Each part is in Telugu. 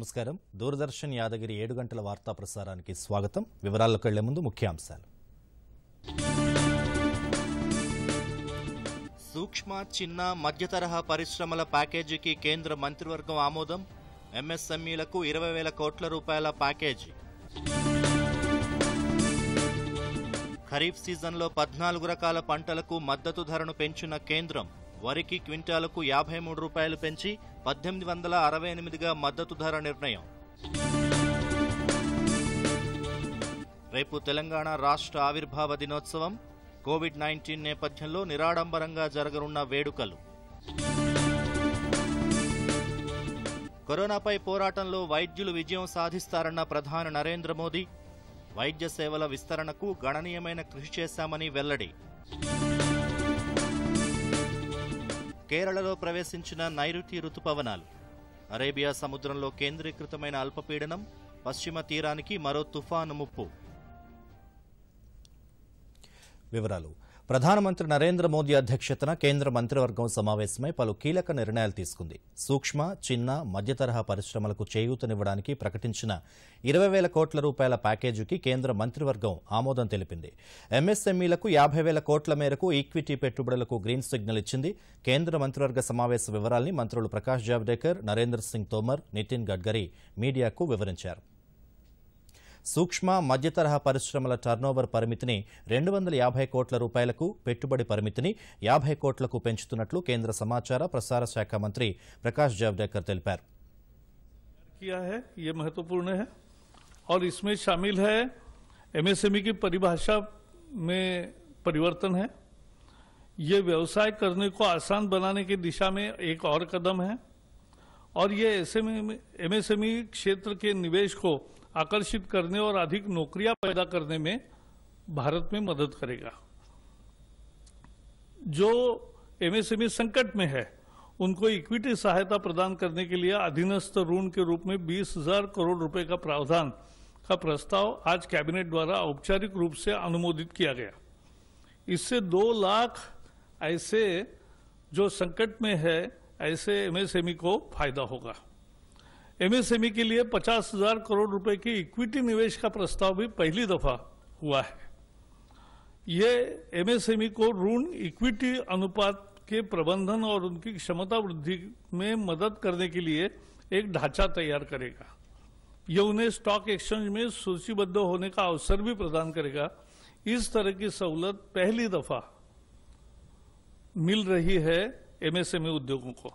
నమస్కారం దూరదర్శన్ యాదగిరి ఏడు గంటల వార్తా ప్రసారానికి స్వాగతం వివరాల్లోకి వెళ్లే ముందు ముఖ్యాంశాలు సూక్ష్మ చిన్న మధ్య తరహా పరిశ్రమల ప్యాకేజీకి కేంద్ర మంత్రివర్గం ఆమోదం ఎంఎస్ఎంఈలకు ఇరవై వేల కోట్ల రూపాయల ప్యాకేజీ ఖరీఫ్ సీజన్లో పద్నాలుగు రకాల పంటలకు మద్దతు ధరను పెంచిన కేంద్రం వరికి క్వింటాలకు యాభై మూడు రూపాయలు పెంచి పద్దెనిమిది వందల అరవై ఎనిమిదిగా మద్దతు ధర నిర్ణయం రేపు తెలంగాణ రాష్ట్ర ఆవిర్భావ దినోత్సవం కోవిడ్ నైన్టీన్ నేపథ్యంలో నిరాడంబరంగా జరగనున్న వేడుకలు కరోనాపై పోరాటంలో వైద్యులు విజయం సాధిస్తారన్న ప్రధాని నరేంద్ర మోదీ వైద్య సేవల విస్తరణకు గణనీయమైన కృషి చేశామని వెల్లడి కేరళలో ప్రవేశించిన నైరుతి రుతుపవనాలు అరేబియా సముద్రంలో కేంద్రీకృతమైన అల్పపీడనం పశ్చిమ తీరానికి మరో తుఫాను ముప్పు వివరాలు ప్రధానమంత్రి నరేంద్ర మోదీ అధ్యక్షతన కేంద్ర మంత్రివర్గం సమావేశమై పలు కీలక నిర్ణయాలు తీసుకుంది సూక్ష్మ చిన్న మధ్యతరహా పరిశ్రమలకు చేయూతనివ్వడానికి ప్రకటించిన ఇరవై వేల కోట్ల రూపాయల ప్యాకేజీకి కేంద్ర మంత్రివర్గం ఆమోదం తెలిపింది ఎంఎస్ఎంఈలకు యాభై వేల కోట్ల మేరకు ఈక్విటీ పెట్టుబడులకు గ్రీన్ సిగ్నల్ ఇచ్చింది కేంద్ర మంత్రివర్గ సమావేశ వివరాల్ని మంత్రులు ప్రకాష్ జావడేకర్ నరేంద్ర సింగ్ తోమర్ నితిన్ గడ్కరీ మీడియాకు వివరించారు सूक्ष्म मध्य तरह परश्रम टर्नोवर् परम रूपये परम याबाचार प्रसार शाखा मंत्री प्रकाश जावडेकर् और इसमें शामिल है एमएसएमई e की परिभाषा में परिवर्तन है ये व्यवसाय करने को आसान बनाने की दिशा में एक और कदम है और ये एमएसएमई e, e क्षेत्र के निवेश को आकर्षित करने और अधिक नौकरियां पैदा करने में भारत में मदद करेगा जो एमएसएमई e संकट में है उनको इक्विटी सहायता प्रदान करने के लिए अधीनस्थ ऋण के रूप में बीस हजार करोड़ रुपए का प्रावधान का प्रस्ताव आज कैबिनेट द्वारा औपचारिक रूप से अनुमोदित किया गया इससे दो लाख ऐसे जो संकट में है ऐसे एमएसएमई e को फायदा होगा एमएसएमई e के लिए पचास हजार करोड़ रुपए की इक्विटी निवेश का प्रस्ताव भी पहली दफा हुआ है ये एमएसएमई e को ऋण इक्विटी अनुपात के प्रबंधन और उनकी क्षमता वृद्धि में मदद करने के लिए एक ढांचा तैयार करेगा यह उन्हें स्टॉक एक्सचेंज में सूचीबद्ध होने का अवसर भी प्रदान करेगा इस तरह की सहूलत पहली दफा मिल रही है एमएसएमई e उद्योगों को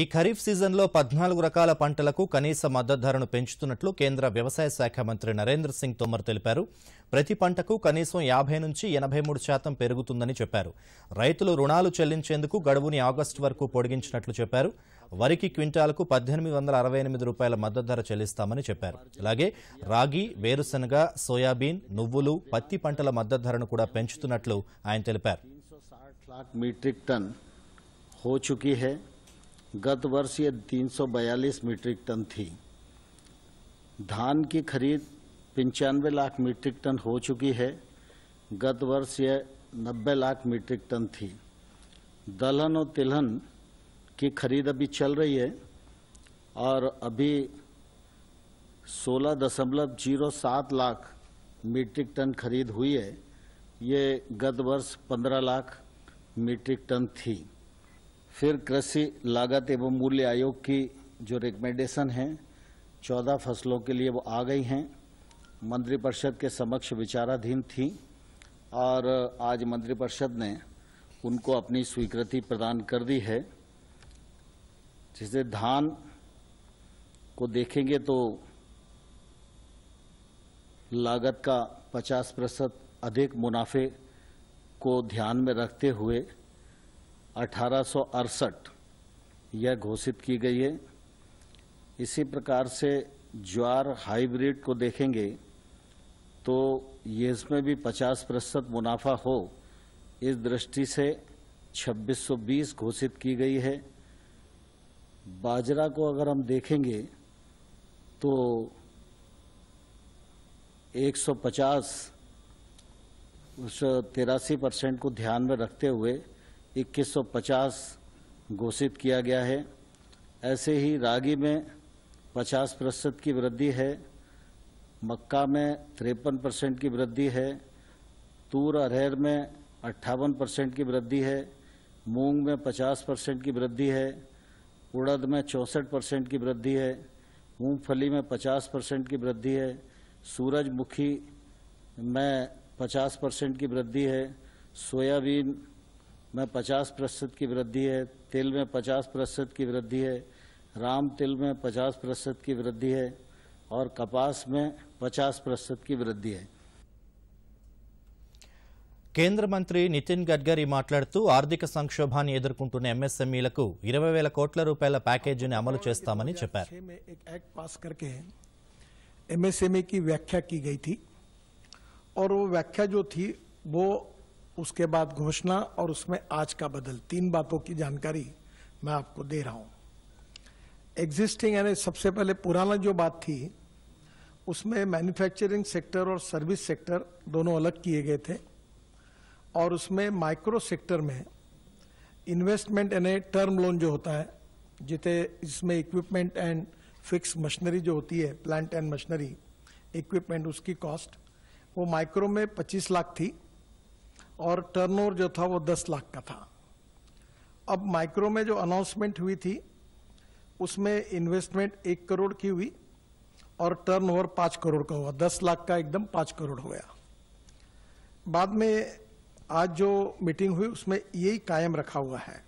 ఈ ఖరీఫ్ సీజన్లో పద్నాలుగు రకాల పంటలకు కనీస మద్దతు ధరను పెంచుతున్నట్లు కేంద్ర వ్యవసాయ శాఖ మంత్రి నరేంద్ర సింగ్ తోమర్ తెలిపారు ప్రతి పంటకు కనీసం యాభై నుంచి ఎనభై మూడు శాతం పెరుగుతుందని చెప్పారు రైతులు రుణాలు చెల్లించేందుకు గడువుని ఆగస్టు వరకు పొడిగించినట్లు చెప్పారు వరికి క్వింటాలకు పద్దెనిమిది వందల అరవై ఎనిమిది రూపాయల మద్దతు ధర చెల్లిస్తామని చెప్పారు అలాగే రాగి వేరుశనగ సోయాబీన్ నువ్వులు పత్తి పంటల మద్దతు ధరను కూడా పెంచుతున్నట్లు ఆయన తెలిపారు మెట్రిక్ టన్ హో गत वर्ष ये 342 मीट्रिक टन थी धान की खरीद पंचानवे लाख मीट्रिक टन हो चुकी है गत वर्ष यह नब्बे लाख मीट्रिक टन थी दलहन और तिलहन की खरीद अभी चल रही है और अभी सोलह दशमलव जीरो सात लाख मीट्रिक टन खरीद हुई है ये गत वर्ष पंद्रह लाख मीट्रिक टन थी फिर कृषि लागत एवं मूल्य आयोग की जो रिकमेंडेशन है चौदह फसलों के लिए वो आ गई हैं मंत्रिपरिषद के समक्ष विचाराधीन थी और आज मंत्रिपरिषद ने उनको अपनी स्वीकृति प्रदान कर दी है जिसे धान को देखेंगे तो लागत का 50 प्रतिशत अधिक मुनाफे को ध्यान में रखते हुए अठारह यह घोषित की गई है इसी प्रकार से ज्वार हाइब्रिड को देखेंगे तो ये इसमें भी 50 प्रतिशत मुनाफा हो इस दृष्टि से 2620 घोषित की गई है बाजरा को अगर हम देखेंगे तो 150 सौ तिरासी परसेंट को ध्यान में रखते हुए 2150 घोषित किया गया है ऐसे ही रागी में 50 प्रतिशत की वृद्धि है मक्का में तिरपन परसेंट की वृद्धि है तूर अरहर में अट्ठावन परसेंट की वृद्धि है मूंग में 50 परसेंट की वृद्धि है उड़द में चौंसठ परसेंट की वृद्धि है मूंगफली में 50 परसेंट की वृद्धि है सूरजमुखी में 50 परसेंट की वृद्धि है सोयाबीन में 50 प्रतिशत की वृद्धि है तेल में 50 प्रतिशत की वृद्धि है राम तिल में पचास प्रतिशत की वृद्धि है और कपास में 50 प्रतिशत की वृद्धि है केन्द्र मंत्री नितिन गडरी मालात आर्थिक संक्षोभा एमएसएमई को इरवे वेल कोूपयल प्याकेजी अमल एमएसएमई की व्याख्या की गई थी और वो व्याख्या जो थी वो उसके बाद घोषणा और उसमें आज का बदल तीन बातों की जानकारी मैं आपको दे रहा हूँ एग्जिस्टिंग यानी सबसे पहले पुराना जो बात थी उसमें मैन्युफैक्चरिंग सेक्टर और सर्विस सेक्टर दोनों अलग किए गए थे और उसमें माइक्रो सेक्टर में इन्वेस्टमेंट यानी टर्म लोन जो होता है जिते इसमें इक्विपमेंट एंड फिक्स मशीनरी जो होती है प्लांट एंड मशीनरी इक्विपमेंट उसकी कॉस्ट वो माइक्रो में 25 लाख थी और टर्नओवर जो था वो 10 लाख का था अब माइक्रो में जो अनाउंसमेंट हुई थी उसमें इन्वेस्टमेंट एक करोड़ की हुई और टर्नओवर पाँच करोड़ का हुआ दस लाख का एकदम पाँच करोड़ हो गया बाद में आज जो मीटिंग हुई उसमें यही कायम रखा हुआ है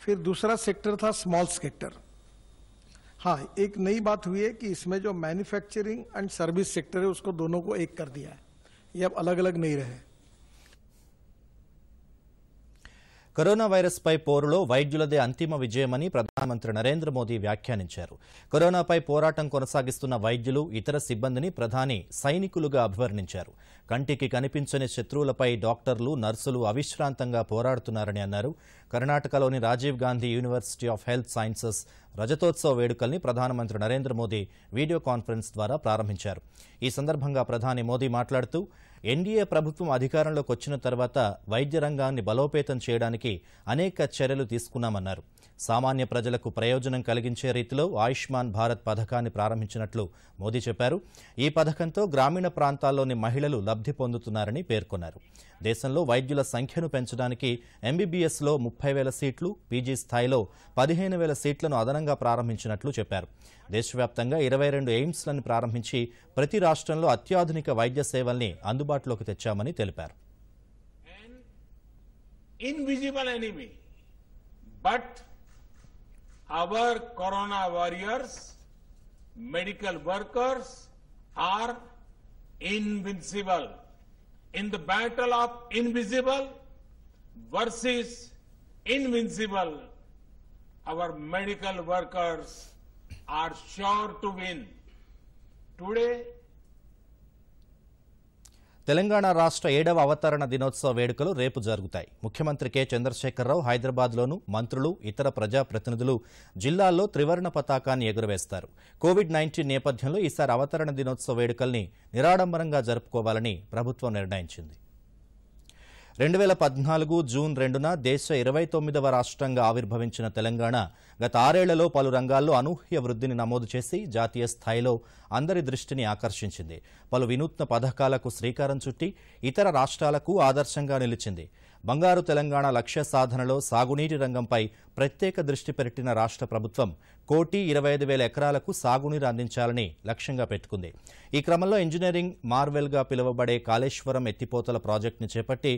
फिर दूसरा सेक्टर था स्मॉल सेक्टर हाँ एक नई बात हुई है कि इसमें जो मैन्युफैक्चरिंग एंड सर्विस सेक्टर है उसको दोनों को एक कर दिया है ये अब अलग अलग नहीं रहे కరోనా వైరస్పై పోరులో వైద్యులదే అంతిమ విజయమని ప్రధానమంత్రి నరేంద్ర మోదీ వ్యాఖ్యానించారు కరోనాపై పోరాటం కొనసాగిస్తున్న వైద్యులు ఇతర సిబ్బందిని ప్రధాని సైనికులుగా అభివర్ణించారు కంటికి కనిపించని శత్రువులపై డాక్టర్లు నర్సులు అవిశ్రాంతంగా పోరాడుతున్నారని అన్నారు కర్ణాటకలోని Rajiv Gandhi university of health sciences రజతోత్సవ వేడుకల్ని ప్రధానమంత్రి నరేంద్ర మోదీ వీడియో కాన్ఫరెన్స్ ద్వారా ప్రారంభించారు ఈ సందర్భంగా ప్రధాని మోదీ మాట్లాడుతూ ఎన్డీఏ ప్రభుత్వం అధికారంలోకి వచ్చిన తర్వాత వైద్య రంగాన్ని బలోపేతం చేయడానికి అనేక చర్యలు తీసుకున్నామన్నారు సామాన్య ప్రజలకు ప్రయోజనం కలిగించే రీతిలో ఆయుష్మాన్ భారత్ పథకాన్ని ప్రారంభించినట్లు మోదీ చెప్పారు ఈ పథకంతో గ్రామీణ ప్రాంతాల్లోని మహిళలు లబ్ధి పొందుతున్నారని పేర్కొన్నారు దేశంలో వైద్యుల సంఖ్యను పెంచడానికి ఎంబీబీఎస్లో ముప్పై వేల సీట్లు పీజీ స్థాయిలో పదిహేను వేల సీట్లను అదనంగా ప్రారంభించినట్లు చెప్పారు దేశవ్యాప్తంగా ఇరవై రెండు ఎయిమ్స్లను ప్రారంభించి ప్రతి రాష్ట్రంలో అత్యాధునిక వైద్య సేవల్ని అందుబాటులోకి తెచ్చామని తెలిపారు invisible enemy but our corona warriors, medical workers are invincible in the battle of invisible versus invincible. Our medical workers are sure to win. Today, Telangana రాష్ట్ర ఏడవ అవతరణ దినోత్సవ వేడుకలు రేపు జరుగుతాయి ముఖ్యమంత్రి కె చంద్రశేఖరరావు హైదరాబాద్లోను మంత్రులు ఇతర ప్రజాప్రతినిధులు జిల్లాల్లో త్రివర్ణ పతాకాన్ని ఎగురవేస్తారు కోవిడ్ నైన్టీన్ నేపథ్యంలో ఈసారి అవతరణ దినోత్సవ వేడుకల్ని నిరాడంబరంగా జరుపుకోవాలని ప్రభుత్వం నిర్ణయించింది రెండు వేల పద్నాలుగు జూన్ రెండున దేశ ఇరవై తొమ్మిదవ రాష్ట్రంగా ఆవిర్భవించిన తెలంగాణ గత ఆరేళ్లలో పలు రంగాల్లో అనూహ్య వృద్ధిని నమోదు చేసి జాతీయ స్థాయిలో అందరి దృష్టిని ఆకర్షించింది పలు వినూత్న పథకాలకు శ్రీకారం చుట్టి ఇతర రాష్ట్రాలకు ఆదర్శంగా నిలిచింది బంగారు తెలంగాణ లక్ష్య సాధనలో సాగునీటి రంగంపై ప్రత్యేక దృష్టి పెట్టిన రాష్ట్ర ప్రభుత్వం కోటి ఇరవై ఐదు వేల ఎకరాలకు సాగునీరు అందించాలని లక్ష్యంగా పెట్టుకుంది ఈ క్రమంలో ఇంజనీరింగ్ మార్వెల్గా పిలువబడే కాళేశ్వరం ఎత్తిపోతల ప్రాజెక్టును చేపట్టి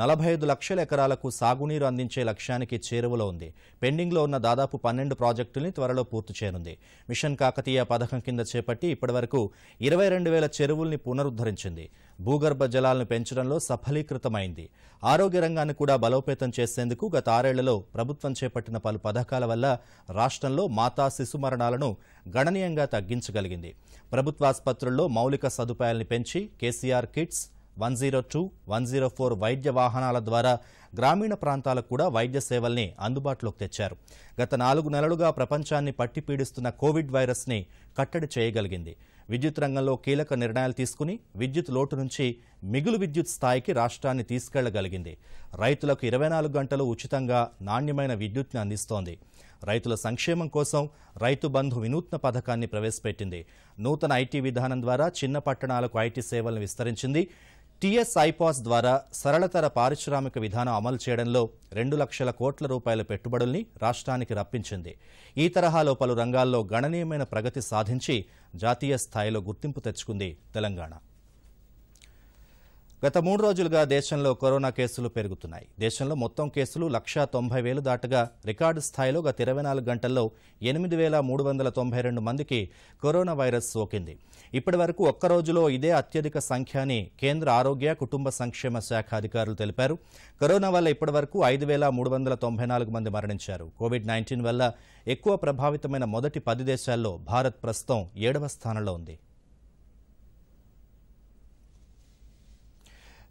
నలభై ఐదు లక్షల ఎకరాలకు సాగునీరు అందించే లక్ష్యానికి చేరువలో ఉంది పెండింగ్లో ఉన్న దాదాపు పన్నెండు ప్రాజెక్టుల్ని త్వరలో పూర్తి చేయనుంది మిషన్ కాకతీయ పథకం కింద చేపట్టి ఇప్పటివరకు ఇరవై రెండు వేల చెరువుల్ని పునరుద్ధరించింది భూగర్భ జలాలను పెంచడంలో సఫలీకృతమైంది ఆరోగ్య రంగాన్ని కూడా బలోపేతం చేసేందుకు గత ఆరేళ్లలో ప్రభుత్వం చేపట్టిన పలు పథకాల వల్ల రాష్ట్రంలో మాతా శిశు మరణాలను గణనీయంగా తగ్గించగలిగింది ప్రభుత్వాసుపత్రుల్లో మౌలిక సదుపాయాలను పెంచి KCR kits one zero two one zero four వైద్య వాహనాల ద్వారా గ్రామీణ ప్రాంతాలకు కూడా వైద్య సేవల్ని అందుబాటులోకి తెచ్చారు గత నాలుగు నెలలుగా ప్రపంచాన్ని పట్టి పీడిస్తున్న కోవిడ్ వైరస్ని కట్టడి చేయగలిగింది విద్యుత్ రంగంలో కీలక నిర్ణయాలు తీసుకుని విద్యుత్ లోటు నుంచి మిగులు విద్యుత్ స్థాయికి రాష్ట్రాన్ని తీసుకెళ్లగలిగింది రైతులకు ఇరవై నాలుగు గంటలు ఉచితంగా నాణ్యమైన విద్యుత్ని అందిస్తోంది రైతుల సంక్షేమం కోసం రైతు బంధు వినూత్న పథకాన్ని ప్రవేశపెట్టింది నూతన ఐటీ విధానం ద్వారా చిన్న పట్టణాలకు ఐటీ సేవలను విస్తరించింది టీఎస్ ఐపాస్ ద్వారా సరళతర పారిశ్రామిక విధానం అమలు చేయడంలో రెండు లక్షల కోట్ల రూపాయల పెట్టుబడుల్ని రాష్ట్రానికి రప్పించింది ఈ తరహాలో పలు రంగాల్లో గణనీయమైన ప్రగతి సాధించి జాతీయ స్థాయిలో గుర్తింపు తెచ్చుకుంది తెలంగాణ గత మూడు రోజులుగా దేశంలో కరోనా కేసులు పెరుగుతున్నాయి దేశంలో మొత్తం కేసులు లక్షా తొంభై వేలు దాటగా రికార్డు స్థాయిలో గత ఇరవై నాలుగు గంటల్లో ఎనిమిది వేల మూడు వందల తొంభై రెండు మందికి కరోనా వైరస్ సోకింది ఇప్పటి వరకు ఒక్కరోజులో ఇదే అత్యధిక సంఖ్య అని కేంద్ర ఆరోగ్య కుటుంబ సంక్షేమ శాఖ అధికారులు తెలిపారు కరోనా వల్ల ఇప్పటి వరకు ఐదు వేల మూడు వందల తొంభై నాలుగు మంది మరణించారు కోవిడ్ నైన్టీన్ వల్ల ఎక్కువ ప్రభావితమైన మొదటి పది దేశాల్లో భారత్ ప్రస్తుతం ఏడవ స్థానంలో ఉంది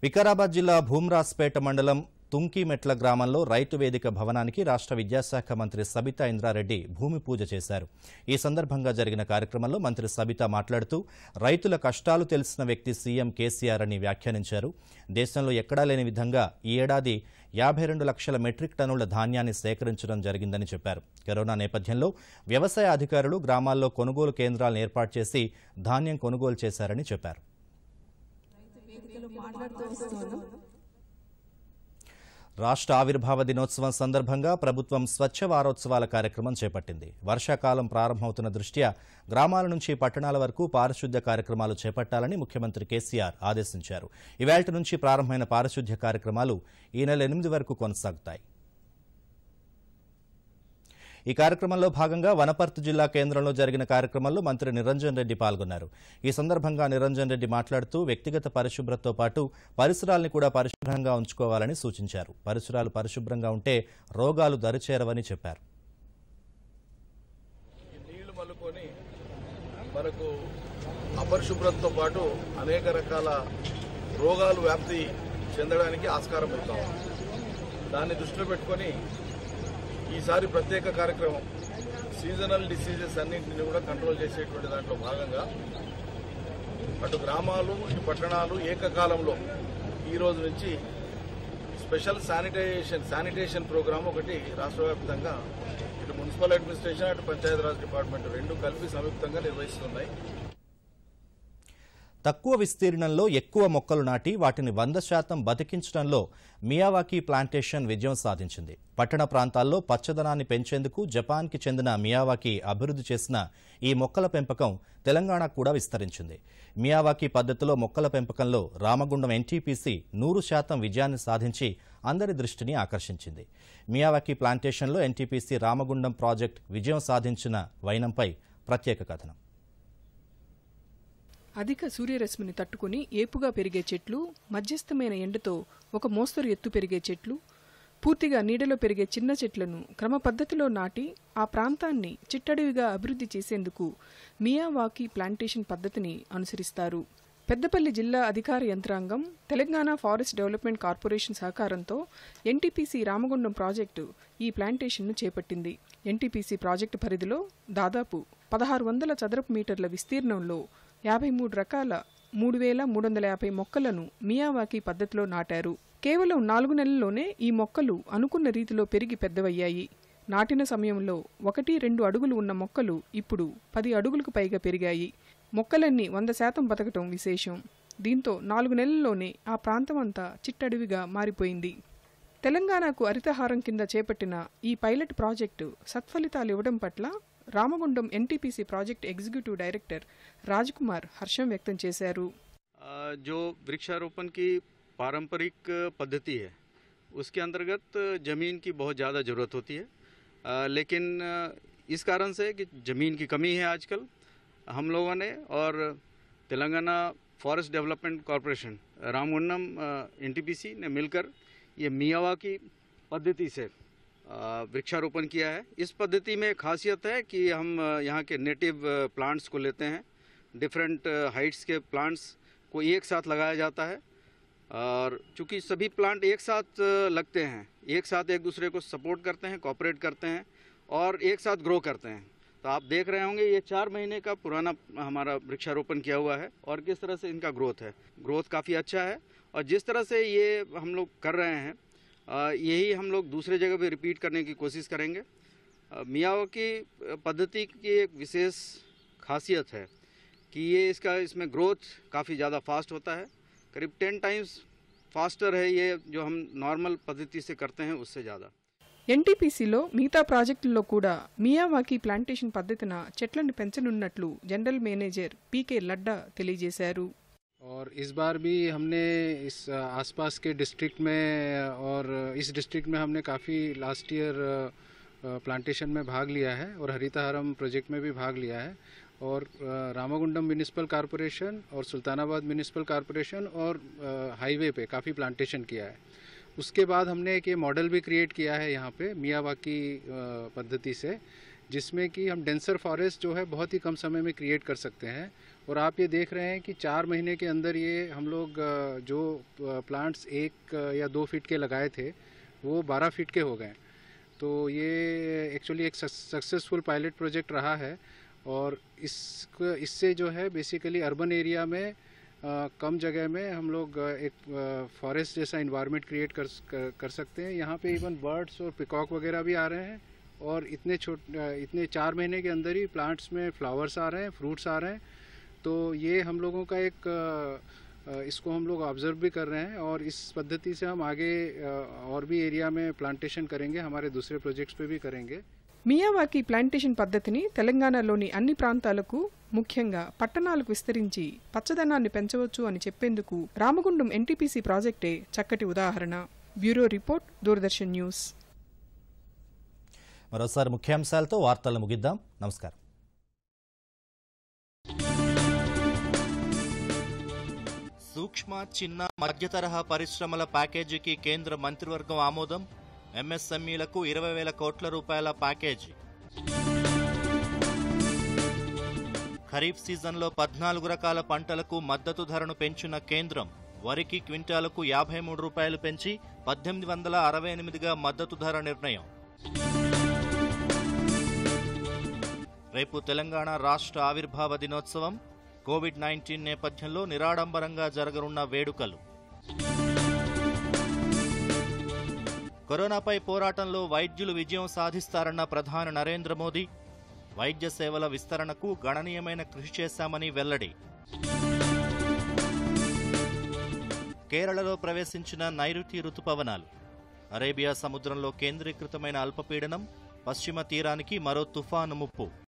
వికారాబాద్ జిల్లా భూమ్రాస్పేట మండలం తుంకిమెట్ల గ్రామంలో రైతు వేదిక భవనానికి రాష్ట్ర విద్యాశాఖ మంత్రి సబితా ఇంద్రారెడ్డి భూమి పూజ చేశారు ఈ సందర్భంగా జరిగిన కార్యక్రమంలో మంత్రి సబిత మాట్లాడుతూ రైతుల కష్టాలు తెలిసిన వ్యక్తి సీఎం కేసీఆర్ అని వ్యాఖ్యానించారు దేశంలో ఎక్కడా లేని విధంగా ఈ ఏడాది యాభై రెండు లక్షల మెట్రిక్ టన్నుల ధాన్యాన్ని సేకరించడం జరిగిందని చెప్పారు కరోనా నేపథ్యంలో వ్యవసాయ అధికారులు గ్రామాల్లో కొనుగోలు కేంద్రాలను ఏర్పాటు చేసి ధాన్యం కొనుగోలు చేశారని చెప్పారు రాష్ట్ర ఆవిర్భావ దినోత్సవం సందర్భంగా ప్రభుత్వం స్వచ్ఛ వారోత్సవాల కార్యక్రమం చేపట్టింది వర్షాకాలం ప్రారంభమవుతున్న దృష్ట్యా గ్రామాల నుంచి పట్టణాల వరకు పారిశుద్ధ్య కార్యక్రమాలు చేపట్టాలని ముఖ్యమంత్రి కేసీఆర్ ఆదేశించారు ఇవాళ నుంచి ప్రారంభమైన పారిశుద్ధ్య కార్యక్రమాలు ఈ నెల ఎనిమిది వరకు కొనసాగుతాయి ఈ కార్యక్రమంలో భాగంగా వనపర్తి జిల్లా కేంద్రంలో జరిగిన కార్యక్రమంలో మంత్రి నిరంజన్ రెడ్డి పాల్గొన్నారు ఈ సందర్భంగా నిరంజన్ రెడ్డి మాట్లాడుతూ వ్యక్తిగత పరిశుభ్రతతో పాటు పరిసరాల్ని కూడా పరిశుభ్రంగా ఉంచుకోవాలని సూచించారు పరిసరాలు పరిశుభ్రంగా ఉంటే రోగాలు దరిచేరవని చెప్పారు అపరిశుభ్రతతో పాటు అనేక రకాల రోగాలు వ్యాప్తి చెందడానికి ఆస్కారం పెడతాం దాన్ని దృష్టిలో పెట్టుకొని ఈసారి ప్రత్యేక కార్యక్రమం సీజనల్ డిసీజెస్ అన్నింటినీ కూడా కంట్రోల్ చేసేటువంటి దాంట్లో భాగంగా అటు గ్రామాలు ఇటు పట్టణాలు ఏకకాలంలో ఈరోజు నుంచి స్పెషల్ శానిటైజేషన్ శానిటేషన్ ప్రోగ్రామ్ ఒకటి రాష్ట్ర వ్యాప్తంగా ఇటు మున్సిపల్ అడ్మినిస్ట్రేషన్ అటు పంచాయతీరాజ్ డిపార్ట్మెంట్ రెండు కలిపి సంయుక్తంగా నిర్వహిస్తున్నాయి తక్కువ విస్తీర్ణంలో ఎక్కువ మొక్కలు నాటి వాటిని వంద శాతం బతికించడంలో మియావాకీ ప్లాంటేషన్ విజయం సాధించింది పట్టణ ప్రాంతాల్లో పచ్చదనాన్ని పెంచేందుకు జపాన్కి చెందిన మియావాకీ అభివృద్ధి చేసిన ఈ మొక్కల పెంపకం తెలంగాణ కూడా విస్తరించింది మియావాకీ పద్ధతిలో మొక్కల పెంపకంలో రామగుండం ఎన్టీపీసీ నూరు శాతం విజయాన్ని సాధించి అందరి దృష్టిని ఆకర్షించింది మియావాకీ ప్లాంటేషన్లో ఎన్టీపీసీ రామగుండం ప్రాజెక్ట్ విజయం సాధించిన వైనంపై ప్రత్యేక కథనం అధిక సూర్యరశ్మిని తట్టుకుని ఏపుగా పెరిగే చెట్లు మధ్యస్థమైన ఎండతో ఒక మోస్తరు ఎత్తు పెరిగే చెట్లు పూర్తిగా నీడలో పెరిగే చిన్న చెట్లను క్రమ పద్ధతిలో నాటి ఆ ప్రాంతాన్ని చిట్టడవిగా అభివృద్ధి చేసేందుకు మియావాకీ ప్లాంటేషన్ పద్ధతిని అనుసరిస్తారు పెద్దపల్లి జిల్లా అధికార యంత్రాంగం తెలంగాణ ఫారెస్ట్ డెవలప్మెంట్ కార్పొరేషన్ సహకారంతో ఎన్టీపీసీ రామగుండం ప్రాజెక్టు ఈ ప్లాంటేషన్ను చేపట్టింది ఎన్టీపీసీ ప్రాజెక్టు పరిధిలో దాదాపు పదహారు వందల చదరపు మీటర్ల విస్తీర్ణంలో యాభై మూడు రకాల మూడు వేల మూడు వందల యాభై మొక్కలను మియావాకి పద్ధతిలో నాటారు కేవలం నాలుగు నెలల్లోనే ఈ మొక్కలు అనుకున్న రీతిలో పెరిగి పెద్దవయ్యాయి నాటిన సమయంలో ఒకటి రెండు అడుగులు ఉన్న మొక్కలు ఇప్పుడు పది అడుగులకు పైగా పెరిగాయి మొక్కలన్నీ వంద శాతం బతకటం విశేషం దీంతో నాలుగు నెలల్లోనే ఆ ప్రాంతమంతా చిట్టడవిగా మారిపోయింది తెలంగాణకు హరితహారం కింద చేపట్టిన ఈ పైలట్ ప్రాజెక్టు సత్ఫలితాలు ఇవ్వడం పట్ల Ramagundam NTPC project executive director Rajkumar हर्षम హర్షం వ్యక్తం जो वृक्षारोपण की पारंपरिक पद्धति है उसके अंतर्गत ज़मीन की बहुत ज़्यादा ज़रूरत होती है लेकिन इस कारण से कि ज़मीन की कमी है आजकल हम लोगों ने और Telangana forest development corporation Ramagundam एन ने मिलकर ये मियावा की पद्धति से वृक्षारोपण किया है इस पद्धति में खासियत है कि हम यहाँ के नेटिव प्लांट्स को लेते हैं डिफरेंट हाइट्स के प्लांट्स को एक साथ लगाया जाता है और चूंकि सभी प्लांट एक साथ लगते हैं एक साथ एक दूसरे को सपोर्ट करते हैं कॉपरेट करते हैं और एक साथ ग्रो करते हैं तो आप देख रहे होंगे ये चार महीने का पुराना हमारा वृक्षारोपण किया हुआ है और किस तरह से इनका ग्रोथ है ग्रोथ काफ़ी अच्छा है और जिस तरह से ये हम लोग कर रहे हैं यही हम लोग दूसरे जगह पे रिपीट करने की कोशिश करेंगे मियाओ की पद्धति की एक विशेष खासियत है कि ये इसका इसमें ग्रोथ काफ़ी ज़्यादा फास्ट होता है करीब टेन टाइम्स फास्टर है ये जो हम नॉर्मल पद्धति से करते हैं उससे ज़्यादा एनटीपीसी మిగతా प्राजेक्ट मियावाकी మియావాకి पद्धति పద్ధతిన general manager PK Laddha PK और इस बार भी हमने इस आसपास के डिस्ट्रिक्ट में और इस डिस्ट्रिक्ट में हमने काफ़ी लास्ट ईयर प्लांटेशन में भाग लिया है और हरम प्रोजेक्ट में भी भाग लिया है और रामागुंडम म्यूनिसिपल कॉरपोरेशन और सुल्तानाबाद म्यूनिसिपल कॉरपोरेशन और हाईवे पे काफ़ी प्लांटेशन किया है उसके बाद हमने एक ये मॉडल भी क्रिएट किया है यहाँ पे मियावाकी पद्धति से जिसमें कि हम डेंसर फॉरेस्ट जो है बहुत ही कम समय में क्रिएट कर सकते हैं और आप ये देख रहे हैं कि चार महीने के अंदर ये हम लोग जो प्लांट्स एक या दो फीट के लगाए थे वो बारह फीट के हो गए तो ये एक्चुअली एक सक्सेसफुल पायलट प्रोजेक्ट रहा है और इस इससे जो है बेसिकली अर्बन एरिया में आ, कम जगह में हम लोग एक फॉरेस्ट जैसा इन्वायरमेंट क्रिएट कर, कर कर सकते हैं यहाँ पे इवन बर्ड्स और पिकॉक वगैरह भी आ रहे हैं और इतने छोट इतने चार महीने के अंदर ही प्लांट्स में फ्लावर्स आ रहे हैं फ्रूट्स आ रहे हैं तो ये हम लोगों का एक इसको हम लोग ऑब्जर्व भी कर रहे हैं और इस पद्धति से हम आगे और भी एरिया में प्लांटेशन करेंगे हमारे दूसरे प्रोजेक्ट्स पे भी करेंगे मियावाकी प्लांटेशन पद्धति ने तेलंगानाలోని అన్ని ప్రాంతాలకు ముఖ్యంగా పట్నాలకు విస్తరించి పచ్చదనాన్ని పెంచవచ్చు అని చెప్పేందుకు రామగుండం एनटीपीसी ప్రాజెక్టే చక్కటి ఉదాహరణ బ్యూరో రిపోర్ట్ దూరదర్శన్ న్యూస్ వరసార్ ముఖ్యమసాల్ తో వార్తల ముగిద్దాం నమస్కారం సూక్ష్మ చిన్న మధ్య తరహా పరిశ్రమల ప్యాకేజీకి కేంద్ర మంత్రివర్గం ఆమోదం ఎంఎస్ఎంఈలకు ఇరవై వేల కోట్ల రూపాయల ప్యాకేజీ ఖరీఫ్ సీజన్లో పద్నాలుగు రకాల పంటలకు మద్దతు ధరను పెంచిన కేంద్రం వరికి క్వింటాలకు యాభై మూడు రూపాయలు పెంచి పద్దెనిమిది వందల అరవై ఎనిమిదిగా మద్దతు ధర నిర్ణయం రేపు తెలంగాణ రాష్ట్ర ఆవిర్భావ దినోత్సవం కోవిడ్ నైన్టీన్ నేపథ్యంలో నిరాడంబరంగా జరగనున్న వేడుకలు కరోనాపై పోరాటంలో వైద్యులు విజయం సాధిస్తారన్న ప్రధాని నరేంద్ర మోదీ వైద్య సేవల విస్తరణకు గణనీయమైన కృషి చేశామని వెల్లడి కేరళలో ప్రవేశించిన నైరుతి రుతుపవనాలు అరేబియా సముద్రంలో కేంద్రీకృతమైన అల్పపీడనం పశ్చిమ తీరానికి మరో తుఫాను ముప్పు